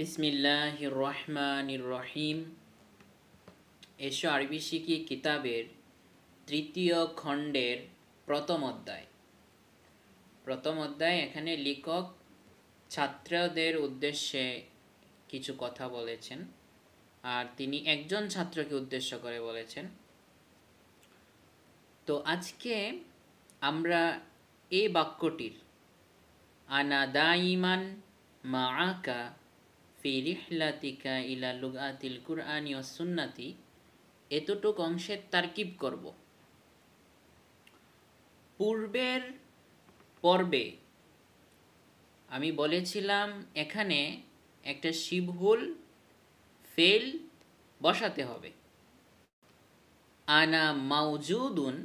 বিসমিল্লাহ রহমানির রহিম এসো আরবি শিখি কিতাবের তৃতীয় খণ্ডের প্রথম অধ্যায় প্রথম অধ্যায় এখানে লেখক ছাত্রদের উদ্দেশ্যে কিছু কথা বলেছেন আর তিনি একজন ছাত্রকে উদ্দেশ্য করে বলেছেন তো আজকে আমরা এই বাক্যটির আনা দা ইমান মা আকা ফি রিহলাতিকা ইলা লুগাতিল কুরআনি ও সুন্নাতি এতটুক অংশের তারকিব করব পূর্বের পর্বে আমি বলেছিলাম এখানে একটা শিবহুল ফেল বসাতে হবে আনা মাউজুদুন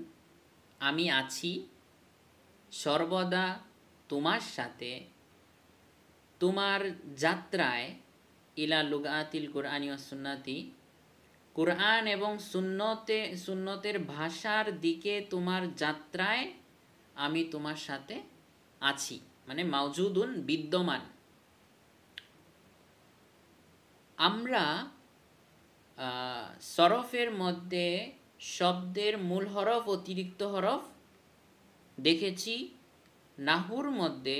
আমি আছি সর্বদা তোমার সাথে তোমার যাত্রায় ইলা লুগাতিল কোরআনি ও সুন্নাতি কোরআন এবং সুন্নতে সুন্নতের ভাষার দিকে তোমার যাত্রায় আমি তোমার সাথে আছি মানে মাউজুদুন বিদ্যমান আমরা সরফের মধ্যে শব্দের মূল হরফ অতিরিক্ত হরফ দেখেছি নাহুর মধ্যে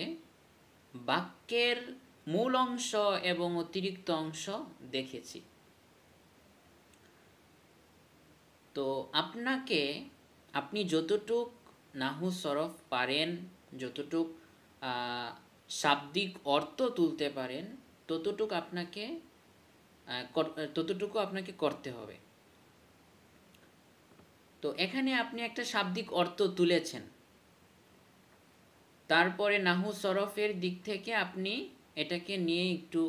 বাক্যের মূল অংশ এবং অতিরিক্ত অংশ দেখেছি তো আপনাকে আপনি যতটুক নাহু সরফ পারেন যতটুক শাব্দিক অর্থ তুলতে পারেন ততটুক আপনাকে ততটুকু আপনাকে করতে হবে তো এখানে আপনি একটা শাব্দিক অর্থ তুলেছেন তারপরে নাহু সরফের দিক থেকে আপনি এটাকে নিয়ে একটু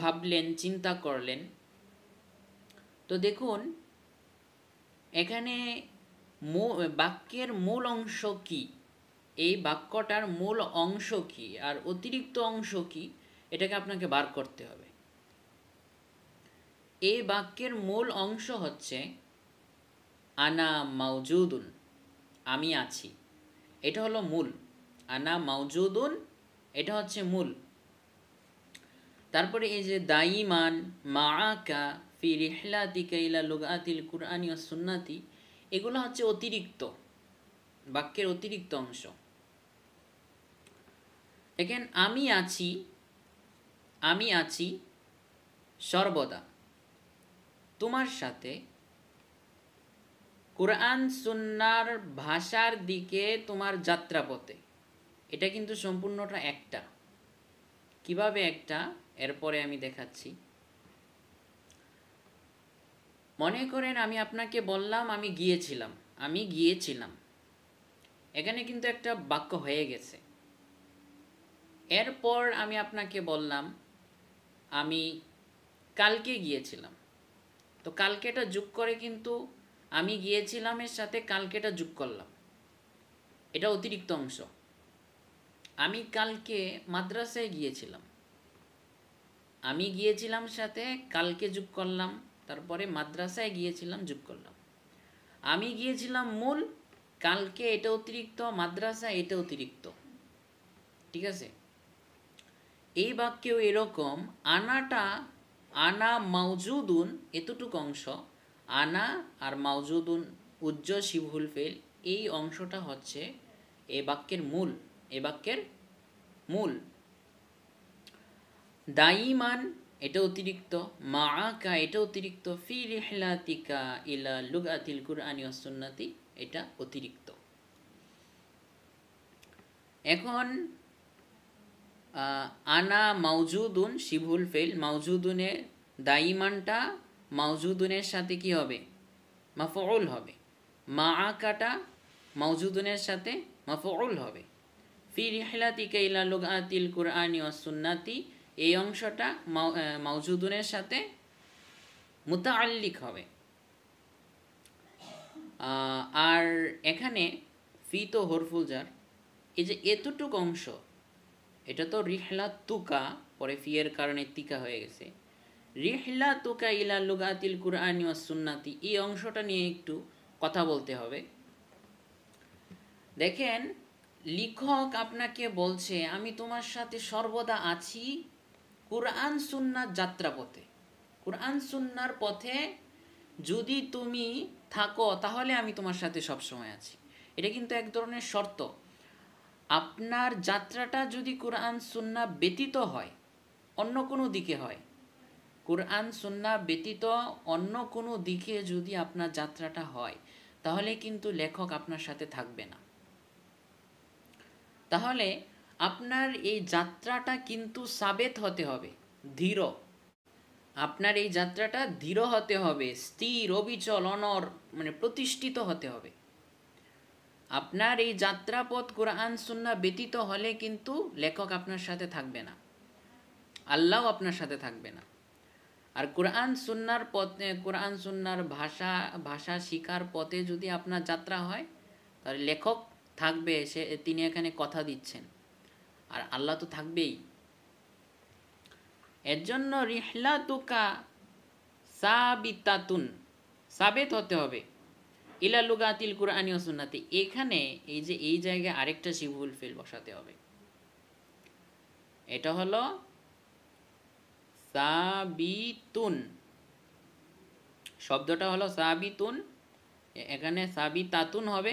ভাবলেন চিন্তা করলেন তো দেখুন এখানে বাক্যের মূল অংশ কি এই বাক্যটার মূল অংশ কি আর অতিরিক্ত অংশ কি এটাকে আপনাকে বার করতে হবে এই বাক্যের মূল অংশ হচ্ছে আনা মাউজুদুন আমি আছি এটা হলো মূল আনা মাউজুদুন এটা হচ্ছে মূল তারপরে এই যে দাইমান মাআকা ফি রিহলাতিকা ইলা লুগাতিল কুরআনি ও সুন্নাতি এগুলো হচ্ছে অতিরিক্ত বাক্যের অতিরিক্ত অংশ দেখেন আমি আছি আমি আছি সর্বদা তোমার সাথে কোরআন সুন্নার ভাষার দিকে তোমার যাত্রাপথে এটা কিন্তু সম্পূর্ণটা একটা কিভাবে একটা এরপরে আমি দেখাচ্ছি মনে করেন আমি আপনাকে বললাম আমি গিয়েছিলাম আমি গিয়েছিলাম এখানে কিন্তু একটা বাক্য হয়ে গেছে এরপর আমি আপনাকে বললাম আমি কালকে গিয়েছিলাম তো কালকেটা যোগ করে কিন্তু আমি গিয়েছিলামের সাথে কালকেটা যোগ করলাম এটা অতিরিক্ত অংশ আমি কালকে মাদ্রাসায় গিয়েছিলাম আমি গিয়েছিলাম সাথে কালকে যোগ করলাম তারপরে মাদ্রাসায় গিয়েছিলাম যোগ করলাম আমি গিয়েছিলাম মূল কালকে এটা অতিরিক্ত মাদ্রাসা এটা অতিরিক্ত ঠিক আছে এই বাক্যেও এরকম আনাটা আনা মাউজুদুন এতটুকু অংশ আনা আর মাউজুদুন উজ্জ্বল শিবহুল ফেল এই অংশটা হচ্ছে এই বাক্যের মূল এ বাক্যের মূল দাইমান এটা অতিরিক্ত মা আঁকা এটা অতিরিক্ত ফি রেহলাতিকা ইলা লুগাতিল কুরআনি অসুন্নাতি এটা অতিরিক্ত এখন আনা মাউজুদুন শিবুল ফেল মাউজুদুনের দাইমানটা মাউজুদুনের সাথে কি হবে মাফউল হবে মা আঁকাটা মাউজুদুনের সাথে মাফউল হবে ফি রিহলাতিকে ইলা লুগাতিল কুরআনি ও সুন্নাতি এই অংশটা মাউজুদুনের সাথে মুতাআল্লিক হবে আর এখানে ফি তো হরফুজার এই যে এতটুক অংশ এটা তো রিহলা তুকা পরে ফিয়ের কারণে তিকা হয়ে গেছে রিহলা তুকা ইলা আতিল কুরআনি ও সুন্নাতি এই অংশটা নিয়ে একটু কথা বলতে হবে দেখেন লিখক আপনাকে বলছে আমি তোমার সাথে সর্বদা আছি কোরআন সুন্নার যাত্রাপথে কোরআন সুন্নার পথে যদি তুমি থাকো তাহলে আমি তোমার সাথে সবসময় আছি এটা কিন্তু এক ধরনের শর্ত আপনার যাত্রাটা যদি কোরআন সুন্না ব্যতীত হয় অন্য কোনো দিকে হয় কোরআন সুন্না ব্যতীত অন্য কোনো দিকে যদি আপনার যাত্রাটা হয় তাহলে কিন্তু লেখক আপনার সাথে থাকবে না তাহলে আপনার এই যাত্রাটা কিন্তু সাবেত হতে হবে ধীর আপনার এই যাত্রাটা ধীর হতে হবে স্থির অবিচল অনর মানে প্রতিষ্ঠিত হতে হবে আপনার এই যাত্রাপথ কোরআন সুন্না ব্যতীত হলে কিন্তু লেখক আপনার সাথে থাকবে না আল্লাহ আপনার সাথে থাকবে না আর কোরআন সুন্নার পথে কোরআন সুন্নার ভাষা ভাষা শিকার পথে যদি আপনার যাত্রা হয় তাহলে লেখক থাকবে সে তিনি এখানে কথা দিচ্ছেন আর আল্লাহ তো থাকবেই এর জন্য রিহলা তুকা সাবিতাতুন সাবেত হতে হবে ইলা লুগাতিল কুরআনি ও সুন্নাতে এখানে এই যে এই জায়গায় আরেকটা শিবুল ফিল বসাতে হবে এটা হলো সাবিতুন শব্দটা হলো সাবিতুন এখানে সাবিতাতুন হবে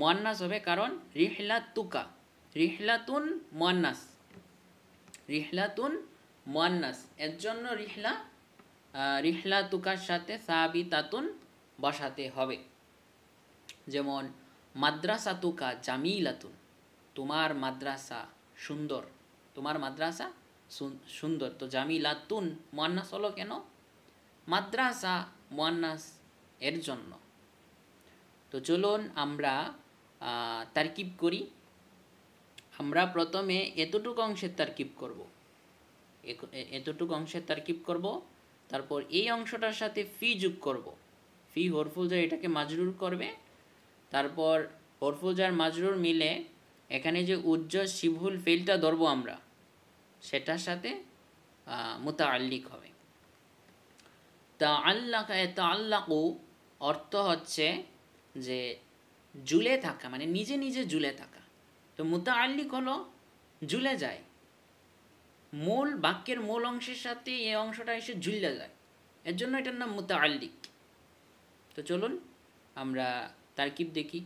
মন্নাস হবে কারণ রিহলা তুকা রিহলাতুন মন্নাস রিহলাতুন মন্নাস এর জন্য রিহলা রিহলা তুকার সাথে সাবি তাতুন বসাতে হবে যেমন মাদ্রাসা তুকা জামিলাতুন তোমার মাদ্রাসা সুন্দর তোমার মাদ্রাসা সুন্দর তো জামিলাতুন মোয়ান্নাস হলো কেন মাদ্রাসা মোয়ান্নাস এর জন্য তো চলুন আমরা তারকিব করি আমরা প্রথমে এতটুকু অংশের তারকিব করব এতটুকু অংশের তারকিব করব তারপর এই অংশটার সাথে ফি যোগ করব ফি হরফুল যা এটাকে মাজরুর করবে তারপর হরফুল যার মাজরুর মিলে এখানে যে উজ্জ শিবহুল ফেলটা ধরবো আমরা সেটার সাথে মোতাল্লিক হবে তা আল্লাহ তা আল্লাহ অর্থ হচ্ছে যে ঝুলে থাকা মানে নিজে নিজে ঝুলে থাকা তো মুতা আল্লিক হলো ঝুলে যায় মূল বাক্যের মূল অংশের সাথে এই অংশটা এসে ঝুললে যায় এর জন্য এটার নাম মুতা আল্লিক তো চলুন আমরা তারকিব দেখি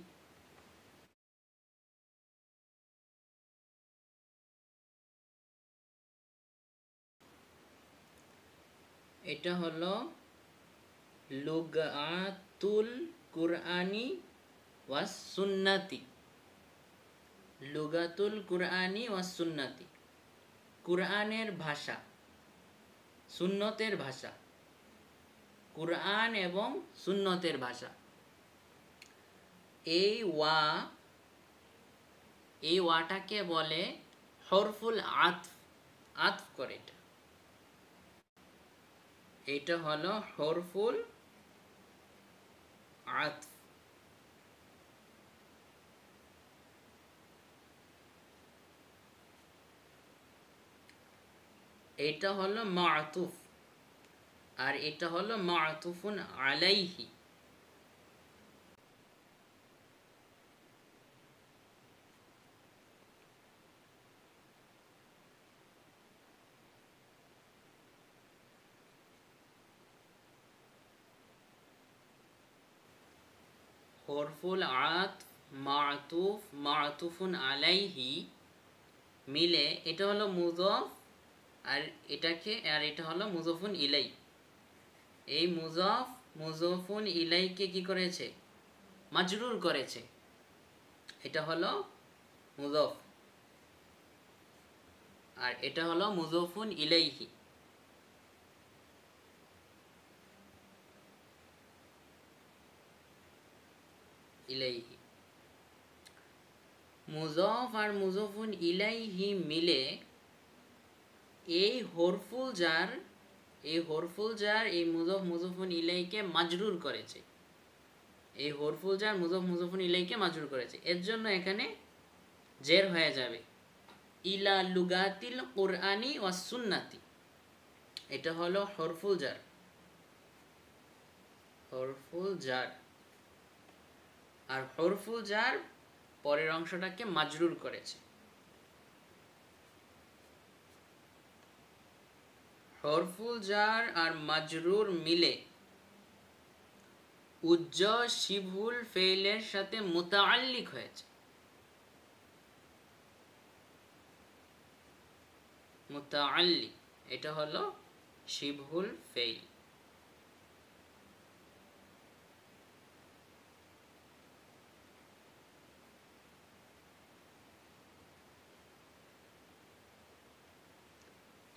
এটা হলো লুগাতুল কুরআনি ওয়াস লুগাতুল কুরআনি ওয়াস কুরআনের ভাষা সুন্নতের ভাষা কুরআন এবং সুন্নতের ভাষা এই ওয়া এই ওয়াটাকে বলে হরফুল আতফ আতফ করে এটা এটা হলো হরফুল আতফ এটা হলো মাতুফ আর এটা হলো মাতুফুন আলাইহি হরফুল আত মাতুফ মাতুফুন আলাইহি মিলে এটা হলো মুজফ আর এটাকে আর এটা হলো মুজফুন ইলাই এই মুজফ মুজফুন ইলাইকে কি করেছে মাজরুর করেছে এটা হলো মুজফ আর এটা হলো মুজফুন ইলাইহি ইলাইহি মুজফ আর মুজফুন ইলাইহি মিলে এই হরফুল জার এই হরফুল জার এই মুজফ মুজফুন ইলাইকে মাজরুর করেছে এই হরফুল জার মুজফ মুজফুন ইলাইকে মাজরুর করেছে এর জন্য এখানে জের হয়ে যাবে ইলা লুগাতিল কোরআনি ওয়া সুন্নতি এটা হলো হরফুল জার হরফুল জার আর হরফুল জার পরের অংশটাকে মাজরুর করেছে হরফুল জার আর মাজরুর মিলে উজ্জ শিভুল ফেইলের সাথে মোতাল্লিক হয়েছে মোতাল্লিক এটা হলো শিবহুল ফেইল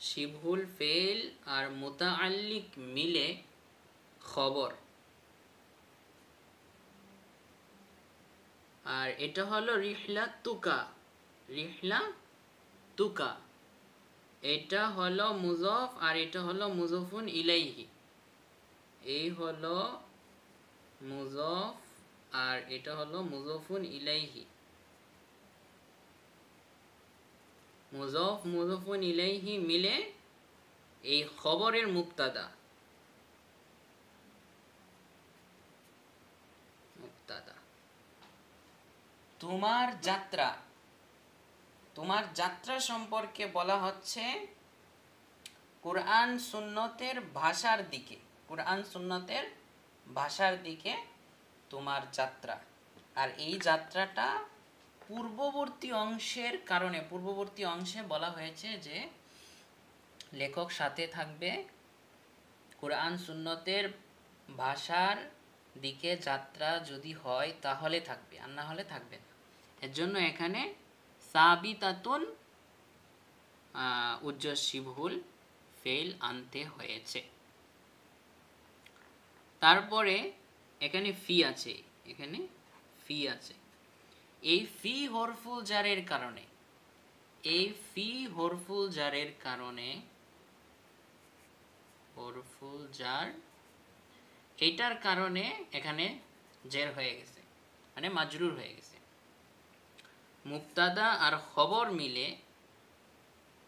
শিবুল ফেল আর আল্লিক মিলে খবর আর এটা হলো রিহলা তুকা রিহলা তুকা এটা হলো মুজফ আর এটা হলো মুজফুন ইলাইহি এই হলো মুজফ আর এটা হলো মুজফুন ইলাইহি মুজফ মুজফুন ইলাইহি মিলে এই খবরের মুক্তাদা মুক্তাদা তোমার যাত্রা তোমার যাত্রা সম্পর্কে বলা হচ্ছে কোরআন সুন্নতের ভাষার দিকে কোরআন সুন্নতের ভাষার দিকে তোমার যাত্রা আর এই যাত্রাটা পূর্ববর্তী অংশের কারণে পূর্ববর্তী অংশে বলা হয়েছে যে লেখক সাথে থাকবে কোরআন সুন্নতের ভাষার দিকে যাত্রা যদি হয় তাহলে থাকবে আর না হলে থাকবে না এর জন্য এখানে সাবিতাতুন ভুল ফেল আনতে হয়েছে তারপরে এখানে ফি আছে এখানে ফি আছে এই ফি হরফুল জারের কারণে এই ফি হরফুল জারের কারণে হরফুল জার এটার কারণে এখানে জের হয়ে গেছে মানে মাজরুর হয়ে গেছে মুক্তাদা আর খবর মিলে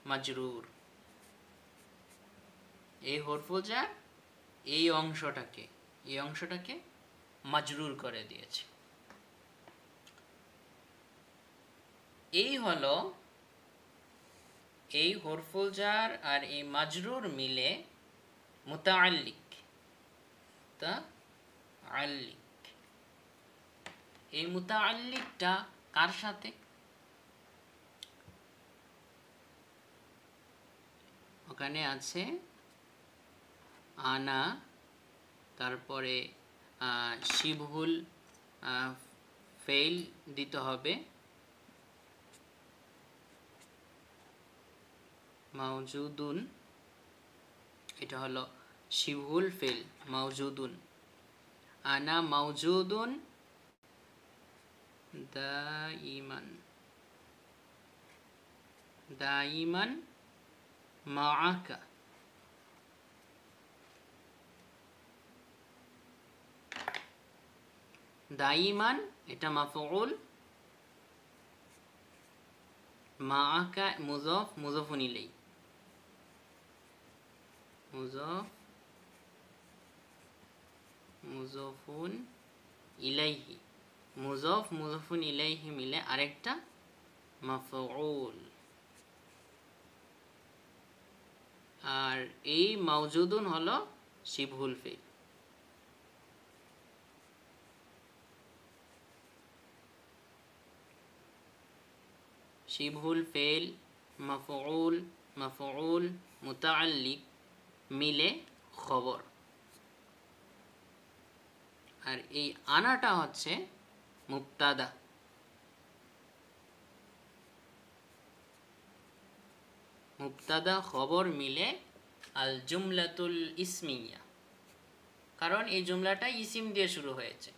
মাজরুর এই হরফুল জার এই অংশটাকে এই অংশটাকে মাজরুর করে দিয়েছে এই হলো এই হরফুলজার আর এই মাজরুর মিলে মোতাল্লিক তা আল্লিক এই মোতাল্লিকটা কার সাথে ওখানে আছে আনা তারপরে শিবহুল ফেইল দিতে হবে মাউজুদুন এটা হলো শিবুল ফিল মাউজুদুন আনা মাউজুদুন দাইমান দাইমান মাআকা দাইমান এটা মাফউল মাআকা মুজফ মুজফুন ইলাইহি মুজফুন ইলাইহি মুজফ মুজফুন ইলাইহি মিলে আরেকটা মাফউল আর এই মাউজুদুন হলো শিবহুল ফেল শিবহুল ফেল মাফউল মাফউল মুতাআল্লিক মিলে খবর আর এই আনাটা হচ্ছে মুক্তাদা মুক্তাদা খবর মিলে আল জুমলাতুল ইসমিয়া কারণ এই জুমলাটা ইসিম দিয়ে শুরু হয়েছে